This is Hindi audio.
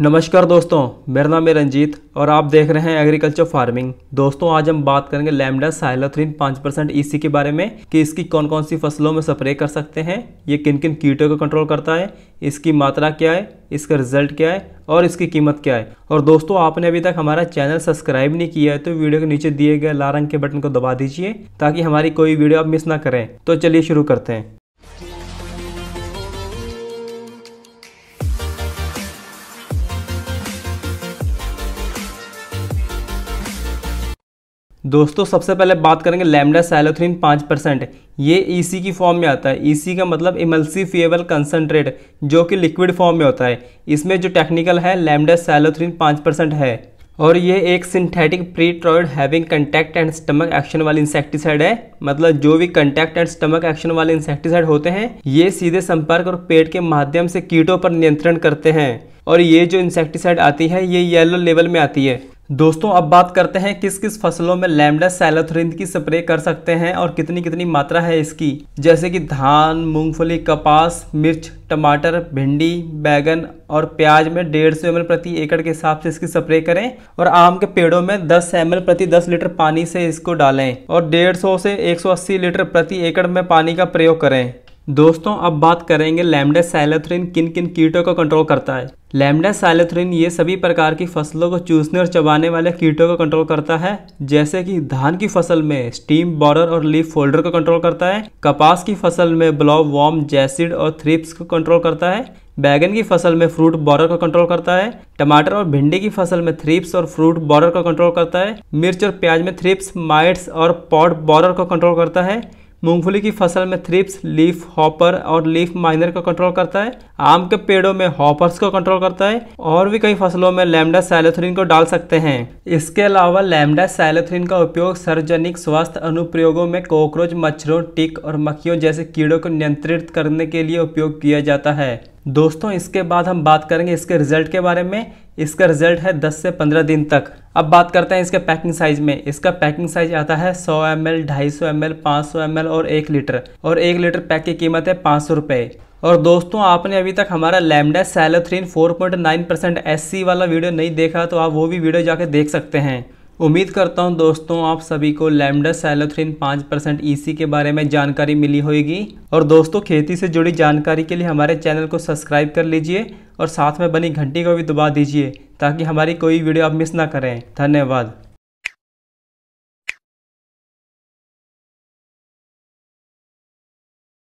नमस्कार दोस्तों मेरा नाम है रंजीत और आप देख रहे हैं एग्रीकल्चर फार्मिंग दोस्तों आज हम बात करेंगे लैमडा साइलोथ्रीन पाँच परसेंट ई e के बारे में कि इसकी कौन कौन सी फसलों में स्प्रे कर सकते हैं ये किन किन कीटों को कंट्रोल करता है इसकी मात्रा क्या है इसका रिजल्ट क्या है और इसकी कीमत क्या है और दोस्तों आपने अभी तक हमारा चैनल सब्सक्राइब नहीं किया है तो वीडियो के नीचे दिए गए लाल रंग के बटन को दबा दीजिए ताकि हमारी कोई वीडियो आप मिस ना करें तो चलिए शुरू करते हैं दोस्तों सबसे पहले बात करेंगे लेमडा सैलोथ्रीन पाँच परसेंट ये ईसी e की फॉर्म में आता है ईसी e का मतलब फेवल कंसनट्रेट जो कि लिक्विड फॉर्म में होता है इसमें जो टेक्निकल है लेमडा सैलोथ्रीन पाँच परसेंट है और ये एक synthetic pyrethroid having contact and stomach action वाले इंसेक्टिसाइड है मतलब जो भी कंटैक्ट एंड स्टमक एक्शन वाले इंसेक्टिसाइड होते हैं ये सीधे संपर्क और पेट के माध्यम से कीटों पर नियंत्रण करते हैं और ये जो इंसेक्टिसाइड आती है ये येलो लेवल में आती है दोस्तों अब बात करते हैं किस किस फसलों में लैमडा सैलोथ्रिन की स्प्रे कर सकते हैं और कितनी कितनी मात्रा है इसकी जैसे कि धान मूंगफली कपास मिर्च टमाटर भिंडी बैगन और प्याज में डेढ़ सौ एम प्रति एकड़ के हिसाब से इसकी स्प्रे करें और आम के पेड़ों में दस एम प्रति दस लीटर पानी से इसको डालें और डेढ़ से एक लीटर प्रति एकड़ में पानी का प्रयोग करें दोस्तों अब बात करेंगे लैमडा साइलेथ्रिन किन किन कीटों को कंट्रोल करता है लैमडा साइलेथ्रिन ये सभी प्रकार की फसलों को चूसने और चबाने वाले कीटों को कंट्रोल करता है जैसे कि धान की फसल में स्टीम बॉर्डर और लीफ फोल्डर को कंट्रोल करता है कपास की फसल में ब्लॉ वॉर्म जैसिड और थ्रिप्स को कंट्रोल करता है बैगन की फसल में फ्रूट बॉर्डर को कंट्रोल करता है टमाटर और भिंडी की फसल में थ्रिप्स और फ्रूट बॉर्डर को कंट्रोल करता है मिर्च और प्याज में थ्रिप्स माइट्स और पॉड बॉर्डर को कंट्रोल करता है मूंगफली की फसल में थ्रिप्स लीफ हॉपर और लीफ माइनर का कंट्रोल करता है आम के पेड़ों में हॉपर्स को कंट्रोल करता है और भी कई फसलों में लैमडा सैलोथ्रिन को डाल सकते हैं इसके अलावा लैमडा सैलोथ्रिन का उपयोग सार्वजनिक स्वास्थ्य अनुप्रयोगों में कॉकरोच मच्छरों टिक और मक्खियों जैसे कीड़ों को नियंत्रित करने के लिए उपयोग किया जाता है दोस्तों इसके बाद हम बात करेंगे इसके रिजल्ट के बारे में इसका रिजल्ट है 10 से 15 दिन तक अब बात करते हैं इसके पैकिंग साइज में इसका पैकिंग साइज आता है 100 एम एल ढाई सौ एम एल पाँच सौ एम एल और एक लीटर और एक लीटर पैक की कीमत है पाँच सौ और दोस्तों आपने अभी तक हमारा लैमडा सैलोथ्रीन 4.9 परसेंट एस वाला वीडियो नहीं देखा तो आप वो भी वीडियो जाके देख सकते हैं उम्मीद करता हूं दोस्तों आप सभी को लैमडा सैलोथ्रीन पाँच परसेंट ई e के बारे में जानकारी मिली होगी और दोस्तों खेती से जुड़ी जानकारी के लिए हमारे चैनल को सब्सक्राइब कर लीजिए और साथ में बनी घंटी को भी दबा दीजिए ताकि हमारी कोई वीडियो आप मिस ना करें धन्यवाद